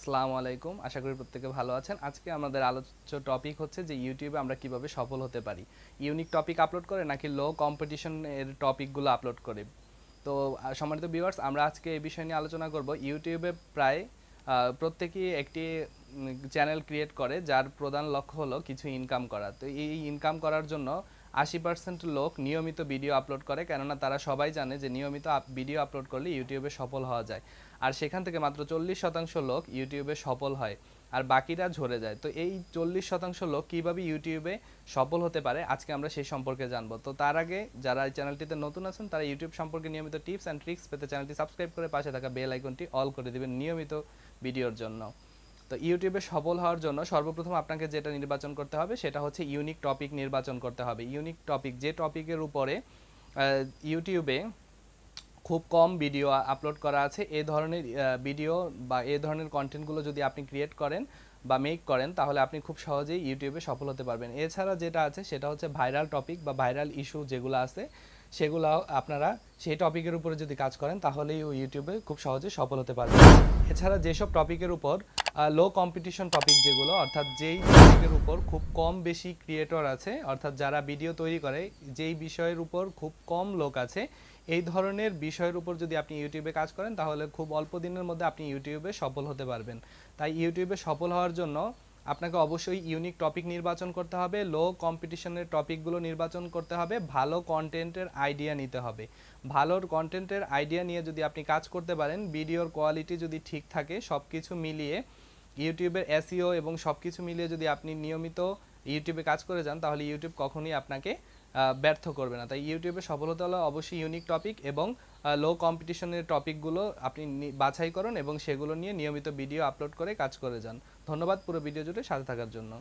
আসসালামু আলাইকুম আশা করি প্রত্যেকে ভালো আছেন আজকে আমাদের আলোচ্য টপিক হচ্ছে যে ইউটিউবে আমরা কিভাবে সফল হতে পারি ইউনিক টপিক আপলোড করে নাকি লো কম্পিটিশনের টপিকগুলো আপলোড করে তো সম্মানিত ভিউয়ার্স আমরা আজকে এই বিষয় নিয়ে আলোচনা করব ইউটিউবে প্রায় প্রত্যেকেই একটি চ্যানেল ক্রিয়েট করে যার প্রধান লক্ষ্য হলো কিছু ইনকাম করা তো এই ইনকাম করার জন্য আশি পার্সেন্ট লোক নিয়মিত ভিডিও আপলোড করে কেননা তারা সবাই জানে যে নিয়মিত ভিডিও আপলোড করলে ইউটিউবে সফল হওয়া যায় আর সেখান থেকে মাত্র চল্লিশ শতাংশ লোক ইউটিউবে সফল হয় আর বাকিরা ঝরে যায় তো এই চল্লিশ শতাংশ লোক কীভাবে ইউটিউবে সফল হতে পারে আজকে আমরা সেই সম্পর্কে জানবো তো তার আগে যারা এই চ্যানেলটিতে নতুন আছেন তারা ইউটিউব সম্পর্কে নিয়মিত টিপস অ্যান্ড ট্রিক্স পেতে চ্যানেলটি সাবস্ক্রাইব করে পাশে থাকা বেল আইকনটি অল করে দেবেন নিয়মিত ভিডিওর জন্য তো ইউটিউবে সফল হওয়ার জন্য সর্বপ্রথম আপনাকে যেটা নির্বাচন করতে হবে সেটা হচ্ছে ইউনিক টপিক নির্বাচন করতে হবে ইউনিক টপিক যে টপিকের উপরে ইউটিউবে খুব কম ভিডিও আপলোড করা আছে এ ধরনের ভিডিও বা এ ধরনের কন্টেন্টগুলো যদি আপনি ক্রিয়েট করেন বা মেক করেন তাহলে আপনি খুব সহজেই ইউটিউবে সফল হতে পারবেন এছাড়া যেটা আছে সেটা হচ্ছে ভাইরাল টপিক বা ভাইরাল ইস্যু যেগুলো আছে সেগুলো আপনারা সেই টপিকের উপরে যদি কাজ করেন তাহলেই ইউটিউবে খুব সহজে সফল হতে পারবেন এছাড়া যেসব টপিকের উপর লো কম্পিটিশন টপিক যেগুলো অর্থাৎ যেই টপিকের উপর খুব কম বেশি ক্রিয়েটর আছে অর্থাৎ যারা ভিডিও তৈরি করে যেই বিষয়ের উপর খুব কম লোক আছে এই ধরনের বিষয়ের উপর যদি আপনি ইউটিউবে কাজ করেন তাহলে খুব অল্প দিনের মধ্যে আপনি ইউটিউবে সফল হতে পারবেন তাই ইউটিউবে সফল হওয়ার জন্য আপনাকে অবশ্যই ইউনিক টপিক নির্বাচন করতে হবে লো কম্পিটিশনের টপিকগুলো নির্বাচন করতে হবে ভালো কন্টেন্টের আইডিয়া নিতে হবে ভালো কন্টেন্টের আইডিয়া নিয়ে যদি আপনি কাজ করতে পারেন ভিডিওর কোয়ালিটি যদি ঠিক থাকে সব কিছু মিলিয়ে ইউটিউবের এসিও এবং সব কিছু মিলিয়ে যদি আপনি নিয়মিত ইউটিউবে কাজ করে যান তাহলে ইউটিউব কখনোই আপনাকে ব্যর্থ করবে না তাই ইউটিউবে সফলতা হলো অবশ্যই ইউনিক টপিক এবং লো কম্পিটিশনের টপিকগুলো আপনি বাছাই করুন এবং সেগুলো নিয়ে নিয়মিত ভিডিও আপলোড করে কাজ করে যান ধন্যবাদ পুরো ভিডিও জুড়ে সাথে থাকার জন্য